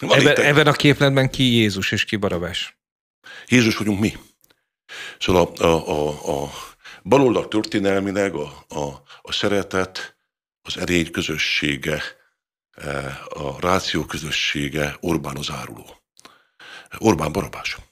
ebben, egy... ebben a képletben ki Jézus és ki Barabás? Jézus vagyunk mi. Szóval a, a, a, a baloldal történelmileg a, a, a szeretet, az erény közössége, eh, a ráció közössége Orbán az áruló. Orbán Barabás.